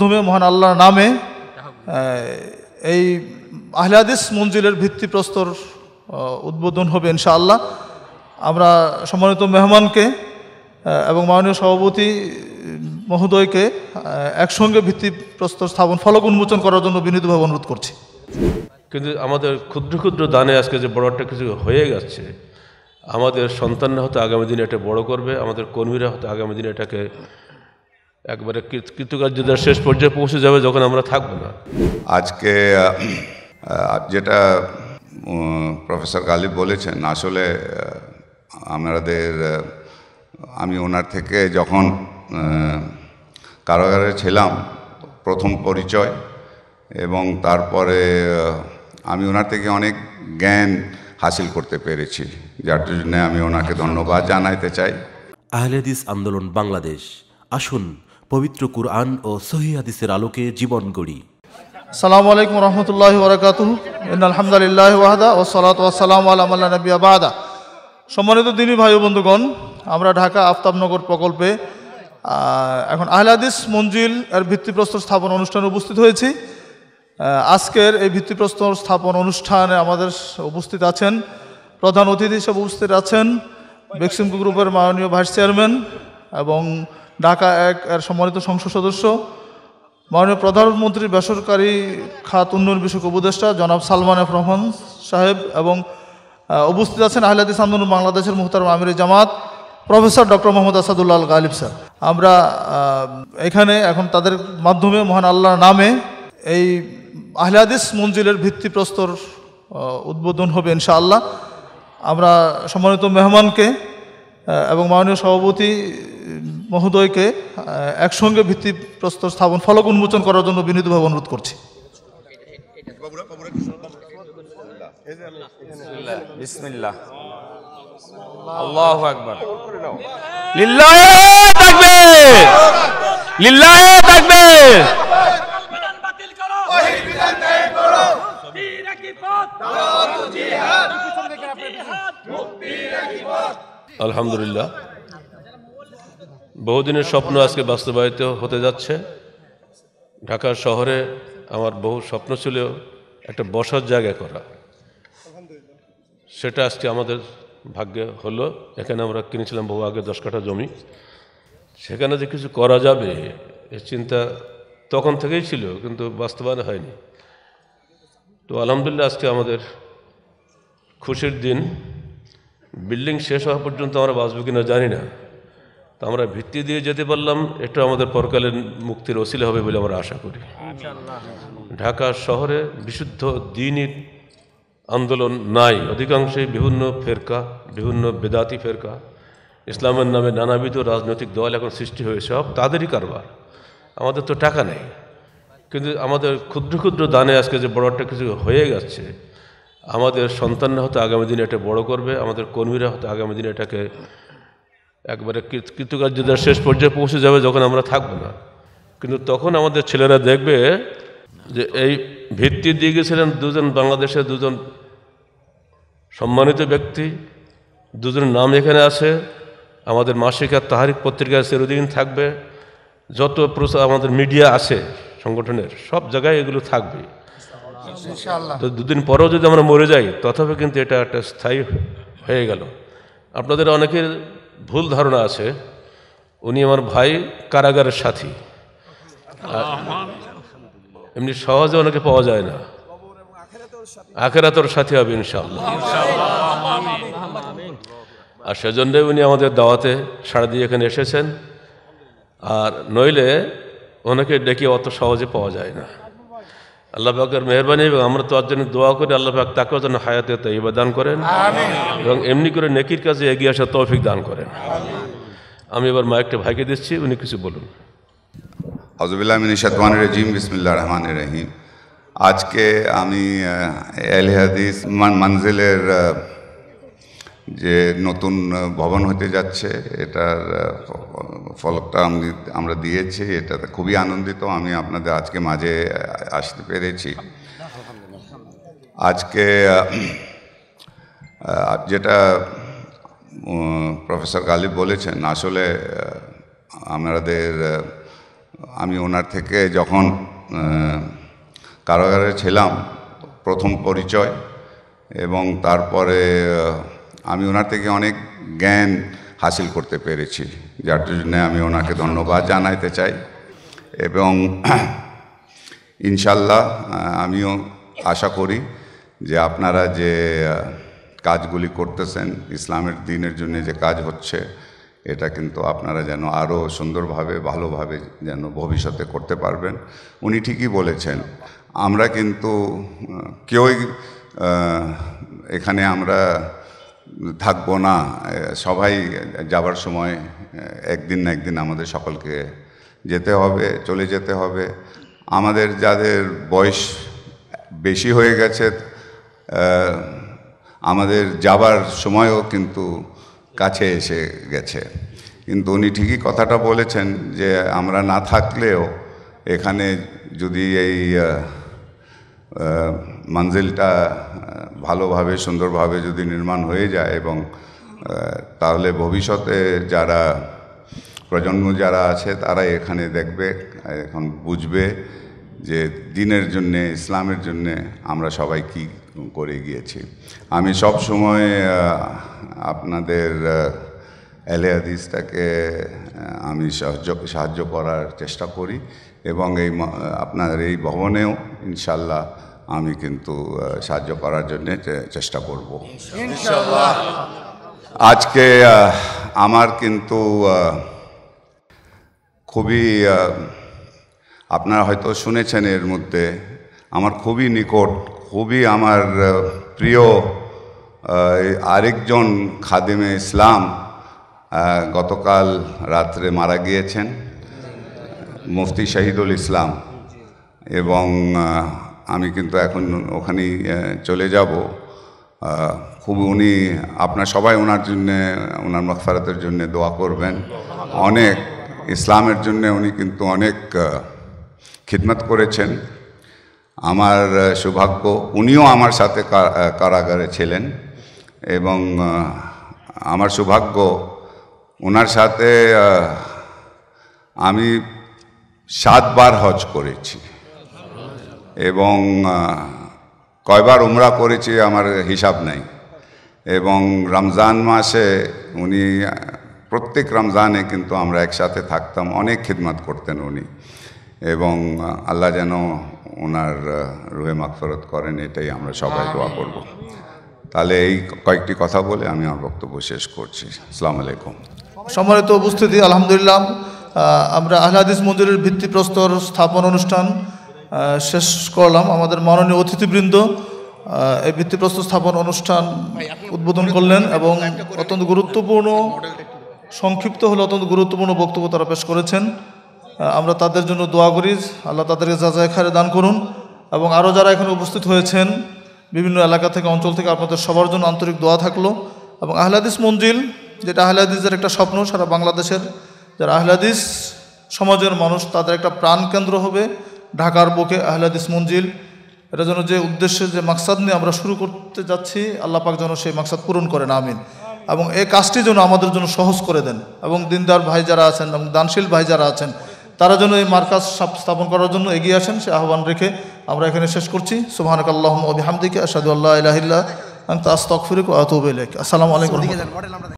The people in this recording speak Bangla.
মাধ্যমে মহান আল্লাহর নামে এই আহলাদিস মঞ্জিলের ভিত্তিপ্রস্তর উদ্বোধন হবে ইনশাআল্লাহ আমরা সম্মানিত মেহমানকে এবং মাননীয় সভাপতি মহোদয়কে একসঙ্গে ভিত্তিপ্রস্তর স্থাপন ফলক উন্মোচন করার জন্য বিনীতভাবে অনুরোধ করছি কিন্তু আমাদের ক্ষুদ্র ক্ষুদ্র দানে আজকে যে বড় একটা কিছু হয়ে গেছে আমাদের সন্তানরা হয়তো আগামী দিনে এটা বড় করবে আমাদের কর্মীরা হয়তো আগামী দিনে এটাকে একবারে কৃতকার্যতা শেষ পর্যায়ে পৌঁছে যাবে যখন আমরা থাকবো না আজকে যেটা প্রফেসর গালিব বলেছেন আসলে আমাদের আমি ওনার থেকে যখন কারাগারে ছিলাম প্রথম পরিচয় এবং তারপরে আমি ওনার থেকে অনেক জ্ঞান হাসিল করতে পেরেছি যার জন্য আমি ওনাকে ধন্যবাদ জানাইতে চাই আহলেদিস আন্দোলন বাংলাদেশ আসুন পবিত্র কুরআন ও সহিদের আলোকে জীবন গড়ি সালাম আলাইকুম রহমতুল্লাহ বরাকাতুহ আলহামদুলিল্লাহ ওয়াহাদা ও সালাত ওয়াসালাম আলামাল্লা নবী আবাদা সম্মানিত দিনী ভাই বন্ধুগণ আমরা ঢাকা আফতাবনগর প্রকল্পে এখন আহলাদিস মঞ্জিল এর ভিত্তিপ্রস্তর স্থাপন অনুষ্ঠানে উপস্থিত হয়েছি আজকের এই ভিত্তিপ্রস্তর স্থাপন অনুষ্ঠানে আমাদের উপস্থিত আছেন প্রধান অতিথি হিসেবে উপস্থিত আছেন বেক্সিমকো গ্রুপের মাননীয় ভাইস চেয়ারম্যান এবং ঢাকা এক এর সম্মানিত সংসদ সদস্য মাননীয় প্রধানমন্ত্রী বেসরকারি খাত উন্নয়ন বিষয়ক উপদেষ্টা জনাব সালমান এফ রহমান সাহেব এবং উপস্থিত আছেন আহলাদিস আন্দোলন বাংলাদেশের মুহতার আমির জামাত professor doctor Mohammad Asadullah Galib sir আমরা এখানে এখন তাদের মাধ্যমে মহান আল্লাহর নামে এই আহলাদিস মঞ্জিলের ভিত্তিপ্রস্তর উদ্বোধন হবে ইনশাআল্লাহ আমরা সম্মানিত মেহমানকে এবং মাননীয় সভাপতি মহোদয়কে একসঙ্গে ভিত্তি প্রস্তর স্থাপন ফলক উন্মোচন করার জন্য বিনীতভাবে অনুরোধ করছি বিসমিল্লাহ থাকবে আলহামদুলিল্লাহ বহুদিনের স্বপ্ন আজকে বাস্তবায়িত হতে যাচ্ছে ঢাকার শহরে আমার বহু স্বপ্ন ছিল একটা বসার জায়গা করা সেটা আজকে আমাদের ভাগ্যে হলো এখানে আমরা কিনেছিলাম বহু আগে দশ কাঠা জমি সেখানে যে কিছু করা যাবে এ চিন্তা তখন থেকেই ছিল কিন্তু বাস্তবায়ন হয়নি তো আলহামদুলিল্লাহ আজকে আমাদের খুশির দিন বিল্ডিং শেষ হওয়া পর্যন্ত আমরা বাঁচব কিনা জানি না তো আমরা ভিত্তি দিয়ে যেতে পারলাম এটা আমাদের পরকালের মুক্তির অসিলে হবে বলে আমরা আশা করি ঢাকা শহরে বিশুদ্ধ দিনই আন্দোলন নাই অধিকাংশই বিভিন্ন ফেরকা বিভিন্ন বেদাতি ফেরকা ইসলামের নামে নানাবিধ রাজনৈতিক দল এখন সৃষ্টি হয়েছে সব তাদেরই কারবার আমাদের তো টাকা নেই কিন্তু আমাদের ক্ষুদ্র ক্ষুদ্র দানে আজকে যে বড় একটা কিছু হয়ে গেছে আমাদের সন্তানরা হয়তো আগামী দিনে এটা বড় করবে আমাদের কর্মীরা হয়তো আগামী দিনে এটাকে একবারে কৃতকার্যতার শেষ পর্যায়ে পৌঁছে যাবে যখন আমরা থাকবো না কিন্তু তখন আমাদের ছেলেরা দেখবে যে এই ভিত্তি দিয়ে গেছিলেন দুজন বাংলাদেশের দুজন সম্মানিত ব্যক্তি দুজনের নাম এখানে আছে আমাদের মাসিক আর তাহারিক পত্রিকা চিরদিন থাকবে যত প্রচার আমাদের মিডিয়া আছে সংগঠনের সব জায়গায় এগুলো থাকবে তো দুদিন পরেও যদি আমরা মরে যাই তথাপি কিন্তু এটা একটা স্থায়ী হয়ে গেল আপনাদের অনেকের ভুল ধারণা আছে উনি আমার ভাই কারাগারের সাথী এমনি সহজে অনেকে পাওয়া যায় না আখেরা তোর সাথী হবে ইনশাল্লাহ আর সেজন্যই উনি আমাদের দাওয়াতে সাড়া দিয়ে এখানে এসেছেন আর নইলে ওনাকে ডেকে অত সহজে পাওয়া যায় না আল্লাহ পাকের মেহরবানি এবং আমরা তো জন্য দোয়া করি আল্লাহ পাক তাকেও যেন হায়াতে ইবাদ দান করেন এবং এমনি করে নেকির কাজে এগিয়ে আসা তৌফিক দান করেন আমি এবার মাইকটা ভাইকে দিচ্ছি উনি কিছু বলুন হজবিল্লাহ মিনিশাতমান রাজিম বিসমিল্লা রহমান রহিম আজকে আমি এল হাদিস মানজিলের যে নতুন ভবন হতে যাচ্ছে এটার ফলকটা আমি আমরা দিয়েছি এটাতে খুবই আনন্দিত আমি আপনাদের আজকে মাঝে আসতে পেরেছি আজকে যেটা প্রফেসর গালিব বলেছেন আসলে আমাদের আমি ওনার থেকে যখন কারাগারে ছিলাম প্রথম পরিচয় এবং তারপরে আমি ওনার থেকে অনেক জ্ঞান হাসিল করতে পেরেছি যার জন্য আমি ওনাকে ধন্যবাদ জানাইতে চাই এবং ইনশাল্লাহ আমিও আশা করি যে আপনারা যে কাজগুলি করতেছেন ইসলামের দিনের জন্য যে কাজ হচ্ছে এটা কিন্তু আপনারা যেন আরও সুন্দরভাবে ভালোভাবে যেন ভবিষ্যতে করতে পারবেন উনি ঠিকই বলেছেন আমরা কিন্তু কেউই এখানে আমরা থাকবো না সবাই যাবার সময় একদিন না একদিন আমাদের সকলকে যেতে হবে চলে যেতে হবে আমাদের যাদের বয়স বেশি হয়ে গেছে আমাদের যাবার সময়ও কিন্তু কাছে এসে গেছে কিন্তু উনি ঠিকই কথাটা বলেছেন যে আমরা না থাকলেও এখানে যদি এই মঞ্জিলটা ভালোভাবে সুন্দরভাবে যদি নির্মাণ হয়ে যায় এবং তাহলে ভবিষ্যতে যারা প্রজন্ম যারা আছে তারা এখানে দেখবে এখন বুঝবে যে দিনের জন্যে ইসলামের জন্যে আমরা সবাই কি করে গিয়েছি আমি সব সময় আপনাদের এলে হাদিসটাকে আমি সাহায্য সাহায্য করার চেষ্টা করি এবং এই আপনার এই ভবনেও ইনশাল্লাহ আমি কিন্তু সাহায্য করার জন্যে চেষ্টা করব আজকে আমার কিন্তু খুবই আপনারা হয়তো শুনেছেন এর মধ্যে আমার খুবই নিকট খুবই আমার প্রিয় আরেকজন খাদিমে ইসলাম গতকাল রাত্রে মারা গিয়েছেন মুফতি শহীদুল ইসলাম এবং আমি কিন্তু এখন ওখানেই চলে যাব খুব উনি আপনার সবাই ওনার জন্যে ওনার মকফারতের জন্য দোয়া করবেন অনেক ইসলামের জন্য উনি কিন্তু অনেক খিদমত করেছেন আমার সৌভাগ্য উনিও আমার সাথে কারাগারে ছিলেন এবং আমার সৌভাগ্য ওনার সাথে আমি সাতবার হজ করেছি এবং কয়বার উমরা করেছি আমার হিসাব নেই এবং রমজান মাসে উনি প্রত্যেক রমজানে কিন্তু আমরা একসাথে থাকতাম অনেক খিদমাত করতেন উনি এবং আল্লাহ যেন ওনার রুহে মাকফরত করেন এটাই আমরা সবাই দোয়া করব তাহলে এই কয়েকটি কথা বলে আমি আমার বক্তব্য শেষ করছি আসসালাম আলাইকুম সম্মানিত উপস্থিতি আলহামদুলিল্লাহ আমরা আহলাদিস মন্দিরের ভিত্তিপ্রস্তর স্থাপন অনুষ্ঠান শেষ করলাম আমাদের মাননীয় অতিথিবৃন্দ এই ভিত্তিপ্রস্তর স্থাপন অনুষ্ঠান উদ্বোধন করলেন এবং অত্যন্ত গুরুত্বপূর্ণ সংক্ষিপ্ত হলে অত্যন্ত গুরুত্বপূর্ণ বক্তব্য তারা পেশ করেছেন আমরা তাদের জন্য দোয়া করি আল্লাহ তাদেরকে যা যা এখানে দান করুন এবং আরও যারা এখানে উপস্থিত হয়েছেন বিভিন্ন এলাকা থেকে অঞ্চল থেকে আপনাদের সবার জন্য আন্তরিক দোয়া থাকলো এবং আহলাদিস মঞ্জিল যেটা আহলাদিসের একটা স্বপ্ন সারা বাংলাদেশের যারা আহলাদিস সমাজের মানুষ তাদের একটা প্রাণকেন্দ্র হবে ঢাকার বুকে আহলাদিস মঞ্জিল এটা যেন যে উদ্দেশ্যে যে মাকসাদ নিয়ে আমরা শুরু করতে যাচ্ছি আল্লাহ পাক যেন সেই মাকসাদ পূরণ করেন আমিন এবং এই কাজটি যেন আমাদের জন্য সহজ করে দেন এবং দিনদার ভাই যারা আছেন এবং দানশীল ভাই যারা আছেন তারা যেন এই মার্কাজ স্থাপন করার জন্য এগিয়ে আসেন সে আহ্বান রেখে আমরা এখানে শেষ করছি সুহানক আল্লাহম আবি হামদিকে আল্লাহ আলহিল্লা আস্তক ফিরিক আতুব আসসালামু আলাইকুম